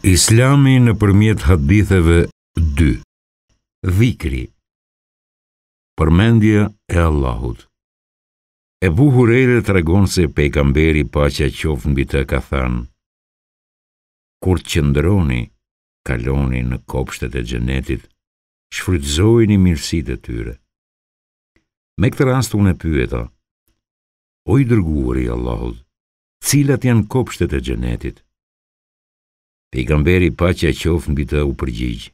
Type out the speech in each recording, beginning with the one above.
Islami në përmjet haditheve 2 Dhikri Përmendje e Allahut E buhur ere të regon se pe i kamberi pa që qofë në bitë e ka than Kur të qëndroni, kaloni në kopshtet e gjenetit, shfrytzoj mirësit e tyre Me këtë rastu në pyeta O i dërguveri Allahut, cilat janë kopshtet e gjenetit? Pejgamberi pa që mbi të në bita u përgjigjë.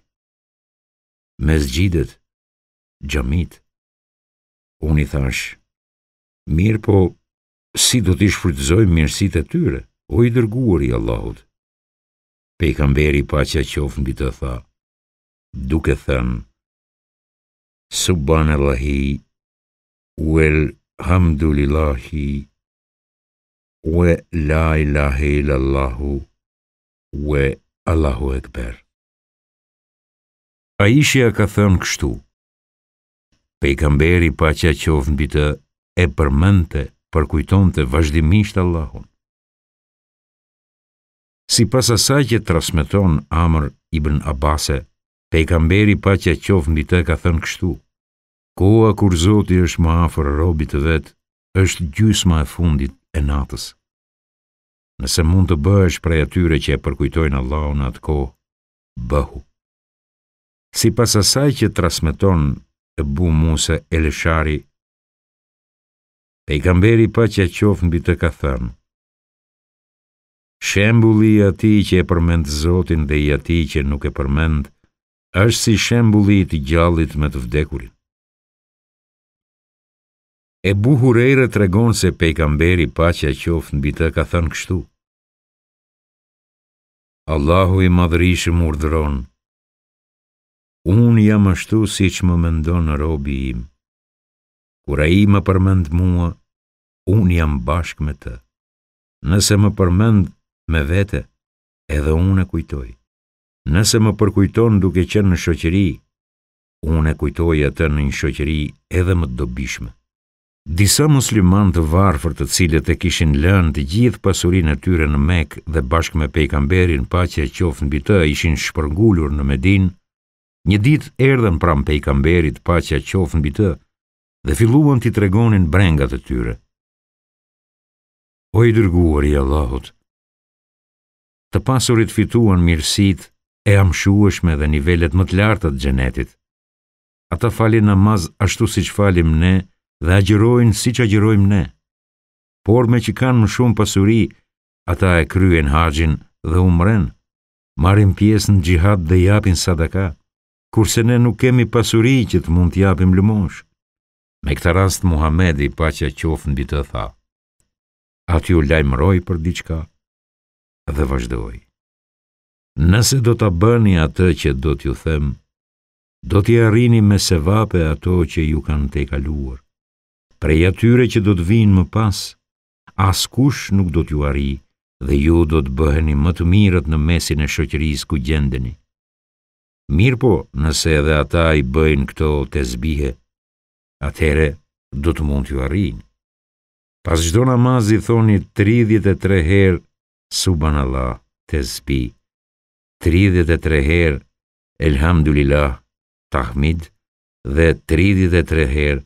Me zgjidet, gjamit, unë i thash, mirë po, si do t'i shfrytëzoj mirësit e tyre, o i dërguar i Allahut. Pejgamberi pa që mbi të në bita tha, duke thënë, Subane lahi, uel hamdulilahi, ue la ilahe illallahu, we Allahu Ekber. A ishja ka thënë kështu, pe i kamberi pa që a qovën bitë e përmënte, përkujton të vazhdimisht Allahun. Si pas asaj që trasmeton Amr ibn Abase, pe i kamberi pa që a qovën bitë e ka thënë kështu, koa kur zoti është ma afer robit të vetë, është gjysma e fundit e natës nëse mund të bësh prej atyre që e përkujtojnë Allah në atë kohë, bëhu. Si pas asaj që trasmeton e bu Musa e Lëshari, e i kamberi pa që e qofë bitë ka thënë, shembuli i ati që e përmend zotin dhe i ati që nuk e përmend, është si shembuli i të gjallit me të vdekurin. E buhurejre të regon se pejkamberi pa që e qoftë në bitë ka thënë kështu. Allahu i madhërishë më urdhëron, unë jam ashtu si që më mëndonë në robi im, kura i më përmend mua, unë jam bashkë me të, nëse më përmend me vete, edhe unë e kujtoj, nëse më përkujton duke qenë në shoqëri, unë e kujtoj atë në një shoqëri edhe më të dobishme. Disa musliman të varfër të cilët e kishin lënë të gjithë pasurin e tyre në mek dhe bashkë me pejkamberin pa që e qofë në bitë ishin shpërgullur në Medin, një dit erdhen pram pejkamberit pa që e qofë në bitë dhe filluan të i tregonin brengat e tyre. O i dërguar i Allahut, të pasurit fituan mirësit e amshueshme dhe nivellet më të lartët gjenetit. Ata falin namaz ashtu si që falim ne, dhe agjerojnë si që agjerojmë ne. Por me që kanë më shumë pasuri, ata e kryen haqin dhe umren, marim pjesë në gjihad dhe japin sadaka, kurse ne nuk kemi pasuri që të mund të japim lëmosh. Me këta rast, Muhamedi pa që qofë në bitë tha, aty u lajmëroj për diqka dhe vazhdoj. Nëse do të bëni atë që do t'ju them, do t'ja rini me se vape ato që ju kanë te kaluar. Prej atyre që do të vinë më pas, as kush nuk do t'ju ari dhe ju do të bëheni më të mirët në mesin e shoqëris ku gjendeni. Mirë po nëse edhe ata i bëjnë këto të zbihe, atere do të mund t'ju arinë. Pas gjdo namaz i thoni 33 herë suban Allah të zbi, 33 herë elhamdulillah tahmid dhe 33 herë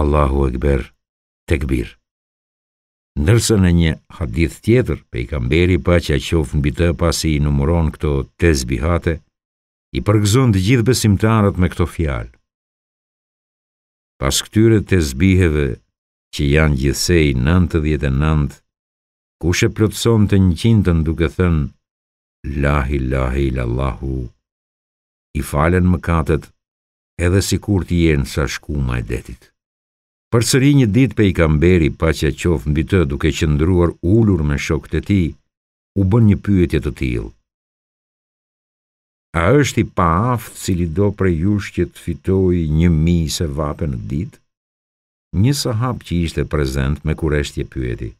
Allahu Ekber, Tekbir. Nërse në një hadith tjetër, pe i kamberi pa që a qofë në bitë pasi i numuron këto tez bihate, i përgëzon të gjithë besimtarët me këto fjalë. Pas këtyre të zbiheve që janë gjithsej 99, ku shë plotëson të një qintën duke thënë, lahi, lahi, lallahu, i falen më katët edhe si kur t'i jenë sa shkuma e detit. Për sëri një dit pe i kamberi, pa që qofë mbi të duke qëndruar ullur me shok të ti, u bën një pyetje të tilë. A është i pa aftë cili do për jush që të fitoj një mi se vape në dit? Një sahab që ishte prezent me kureshtje pyeti.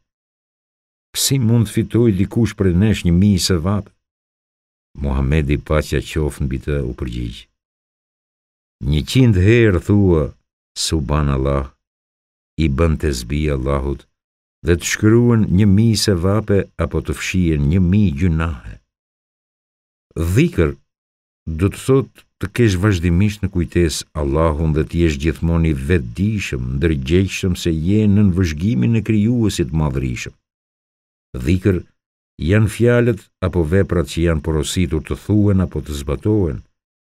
Si mund të fitoj dikush për nesh një mi se vape? Muhamedi pa që qofë në bitë u përgjigjë. Një qindë herë thua, suban Allah, i bën të zbi Allahut dhe të shkruan një mi se vape apo të fshien një mi gjunahe. Dhikër du të thot të kesh vazhdimisht në kujtes Allahun dhe t'jesh gjithmoni vetëdishëm, ndërgjeqëm se je në vëzhgimin e kryuësit madhërishëm. Dhikër janë fjalet apo veprat që janë porositur të thuen apo të zbatohen,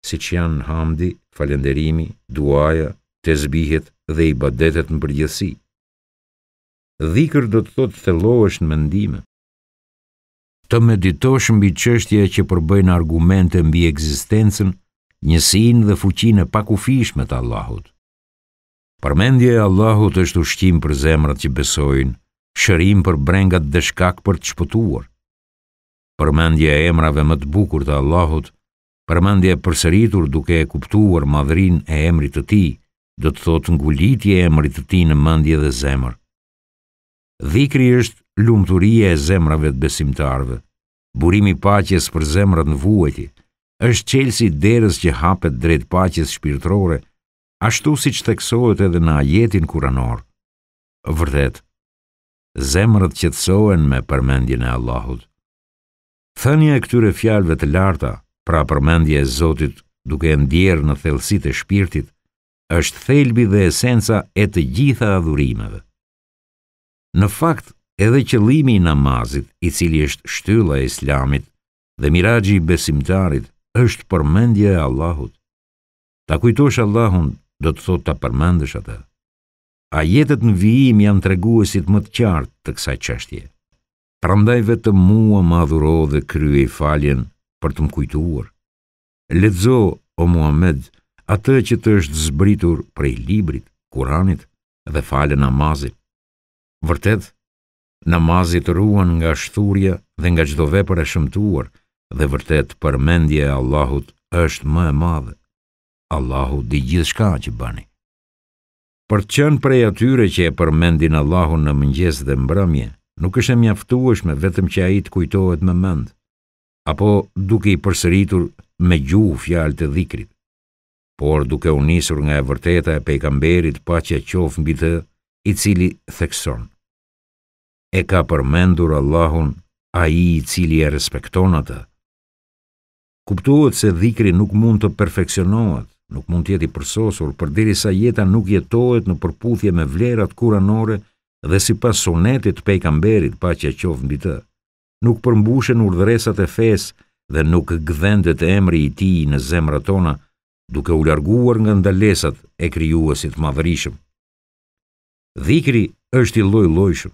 si që janë hamdi, falenderimi, duaja, të zbihet, dhe i badetet në përgjësi. Dhikër do të thotë të loësh në mendime. Të meditosh mbi qështje që përbëjnë argumente mbi eksistencen, njësin dhe fuqin e pak të Allahut. Përmendje e Allahut është ushqim për zemrat që besojnë, shërim për brengat dhe shkak për të shpëtuar. Përmendje e emrave më të bukur të Allahut, përmendje e përsëritur duke e kuptuar madhrin e emrit të ti, do të thotë ngulitje e emrit të tij në mendje dhe zemër. Dhikri është lumturia e zemrave të besimtarëve. Burimi i paqes për zemrat në vuajtje është çelësi i derës që hapet drejt paqes shpirtërore, ashtu siç theksohet edhe në ajetin kuranor. Vërtet, zemrat qetësohen me përmendjen e Allahut. Thënia e këtyre fjalëve të larta, pra përmendje e Zotit duke e ndjerë në thellësitë e shpirtit, është thelbi dhe esenca e të gjitha adhurimeve. Në fakt, edhe qëllimi i namazit, i cili është shtylla e islamit dhe miraxhi i besimtarit, është përmendja e Allahut. Ta kujtosh Allahun, do të thotë ta përmendësh atë. Ajetet në vijim janë treguesit më të qartë të kësaj çështje. Prandaj vetëm mua më adhuro dhe kryej faljen për të më kujtuar. Lexo o Muhammed, atë që të është zbritur prej librit, kuranit dhe fale namazit. Vërtet, namazit ruan nga shturja dhe nga gjdo vepër e shëmtuar dhe vërtet përmendje e Allahut është më e madhe. Allahu di gjithë shka që bani. Për të qënë prej atyre që e përmendin Allahun në mëngjes dhe mbrëmje, nuk është e mjaftueshme vetëm që a i të kujtohet me mend, apo duke i përsëritur me gjuhë fjalë të dhikrit por duke u nisur nga e vërteta e pejgamberit paqja qof mbi të, i cili thekson. E ka përmendur Allahun ai i cili e respekton atë. Kuptohet se dhikri nuk mund të perfeksionohet, nuk mund të jetë i përsosur përderisa jeta nuk jetohet në përputhje me vlerat kuranore dhe sipas sunetit të pejgamberit paqja qof mbi të. Nuk përmbushen urdhëresat e fesë dhe nuk gdhendet emri i tij në zemrat tona, duke u larguar nga ndalesat e krijuesit madhërisëm. Dhikri është i lloj-llojshëm.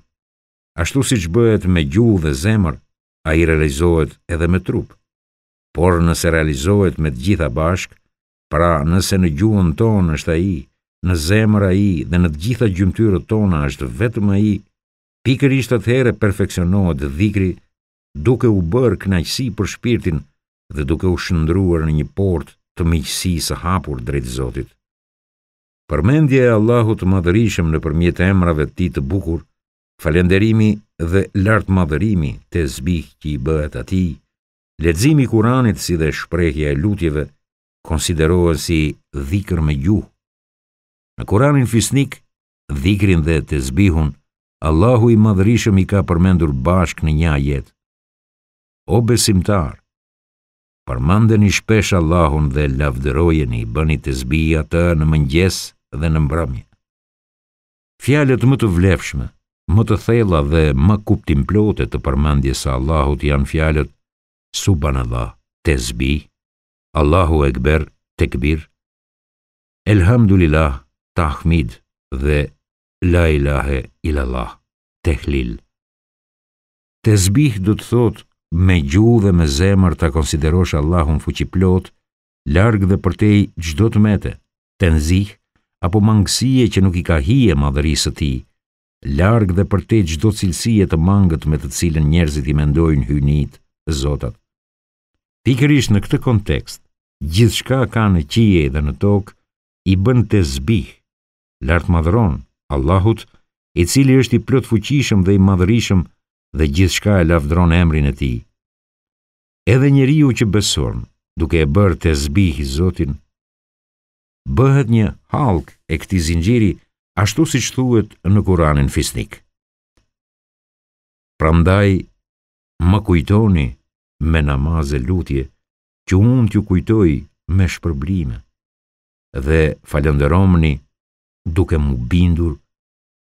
Ashtu siç bëhet me gjuhë dhe zemër, ai realizohet edhe me trup. Por nëse realizohet me të gjitha bashk, pra nëse në gjuhën tonë është ai, në zemër ai dhe në të gjitha gjymtyrët tona është vetëm ai, pikërisht atëherë perfeksionohet dhikri duke u bërë kënaqësi për shpirtin dhe duke u shëndruar në një portë të miqësi së hapur drejtë Zotit. Përmendje e Allahut madhërishëm në përmjet emrave ti të bukur, falenderimi dhe lartë madhërimi të zbih që i bëhet ati, ledzimi kuranit si dhe shprejhja e lutjeve, konsiderohet si dhikër me gjuh. Në kuranin fisnik, dhikrin dhe të zbihun, Allahu i madhërishëm i ka përmendur bashk në një jetë. O besimtar, përmandeni shpesh Allahun dhe i bëni të zbi atë në mëngjes dhe në mbrëmje. Fjalet më të vlefshme, më të thella dhe më kuptim plotet të përmandje sa Allahut janë fjalet Subhanallah, të zbi, Allahu Ekber, Tekbir, Elhamdulillah, Tahmid dhe La ilahe illallah, Tehlil. Të zbih dhëtë të thotë me gju dhe me zemër të konsiderosh Allahun fuqi plot, largë dhe përtej gjdo të mete, të apo mangësie që nuk i ka hi e madhërisë ti, largë dhe përtej gjdo cilësie të mangët me të cilën njerëzit i mendojnë hynit, zotat. Pikërish në këtë kontekst, gjithë shka ka në qije dhe në tokë, i bën të zbih, lartë madhëron, Allahut, i cili është i plot fuqishëm dhe i madhërishëm, dhe gjithë shka e lafdron emrin e ti. Edhe njeri u që beson, duke e bërë të zbih i Zotin, bëhet një halk e këti zingjiri ashtu si që thuet në kuranin fisnik. Prandaj, më kujtoni me namaz e lutje, që unë t'ju kujtoj me shpërblime, dhe falenderomni duke mu bindur,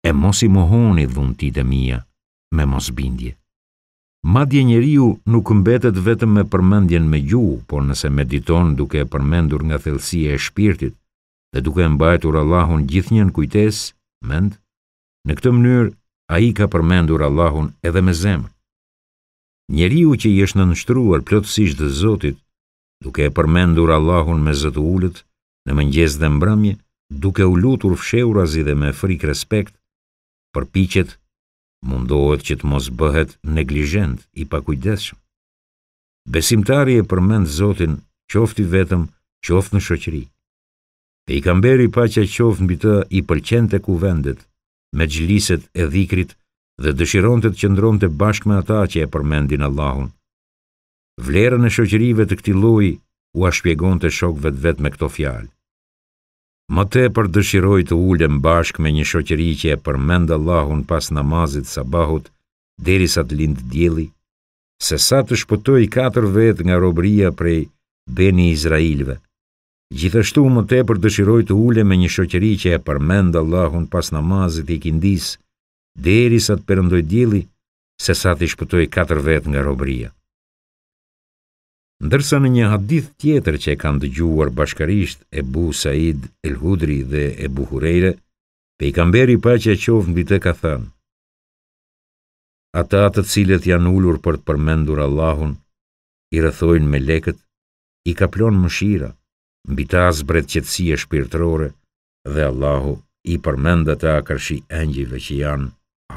e mos i mohoni dhuntit e mija me mosbindje. Madje njeriu nuk mbetet vetëm me përmendjen me gjuhë, por nëse mediton duke e përmendur nga thellësia e shpirtit dhe duke e mbajtur Allahun gjithnjë në kujtes, mend, në këtë mënyrë a i ka përmendur Allahun edhe me zemë. Njeriu që i është në nështruar plotësisht dhe Zotit, duke e përmendur Allahun me zëtë ullët, në mëngjes dhe mbramje, duke u lutur fsheurazi dhe me frik respekt, përpichet mundohet që të mos bëhet neglizhent i pakujdeshëm. Besimtari e përmend Zotin qofti vetëm qoft në shoqëri. E i kamberi pa që qoft në bitë i pëlqente të kuvendet, me gjliset e dhikrit dhe dëshiron të të qëndron të bashk me ata që e përmendin Allahun. Vlerën e shoqërive të këti loj u ashpjegon të shokve të vetë me këto fjalë. Më te për dëshiroj të ullem bashk me një shoqëri që e përmend Allahun pas namazit sabahut, deri sa të lindë djeli, se sa të shpëtoj katër vetë nga robria prej beni Izrailve. Gjithashtu më te për dëshiroj të ule me një shoqëri që e përmend Allahun pas namazit i kindis, deri sa të përëndoj djeli, se sa të shpëtoj katër vetë nga robria. Ndërsa në një hadith tjetër që e kanë dëgjuar bashkarisht e bu Said El Hudri dhe e bu Hurejre, pe i kamberi pa që e qovë mbi të ka thanë. Ata të cilët janë ullur për të përmendur Allahun, i rëthojnë me leket, i kaplonë mëshira, mbi ta zbret qëtësi e shpirtrore, dhe Allahu i përmenda ta kërshi engjive që janë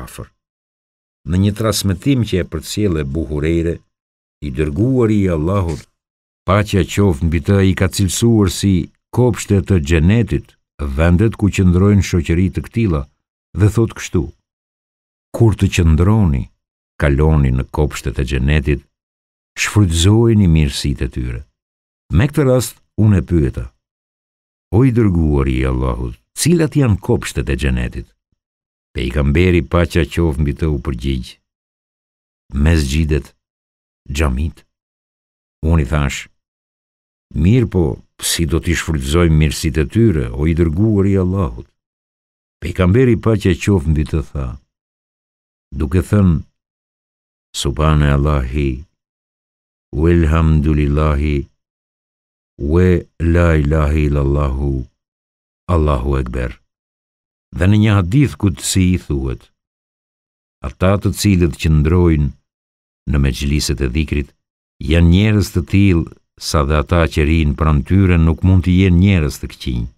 afer. Në një trasmetim që e për cilë e bu Hurejre, i dërguar i Allahut, pa që a qofë në bita i ka cilësuar si kopshtet të gjenetit, vendet ku qëndrojnë shoqëri të këtila, dhe thot kështu, kur të qëndroni, kaloni në kopshtet të gjenetit, shfrydzojni mirësit e tyre. Me këtë rast, unë e pyeta, o i dërguar i Allahut, cilat janë kopshtet e gjenetit? Pe i kamberi pa që qofë mbi të u përgjigjë, me zgjidet gjamit. Unë i thash, mirë po, si do t'i shfrytëzojmë mirësit e tyre, o i dërguar i Allahut. Pejkamberi pa që e qofë mbi të tha, duke thënë, Subhane Allahi, Welhamdulillahi, We la ilahi lallahu, Allahu ekber. Dhe në një hadith këtë si i thuet, ata të cilët që ndrojnë në me e dhikrit, janë njërës të tilë, sa dhe ata që rinë për në tyre nuk mund të jenë njërës të këqinjë.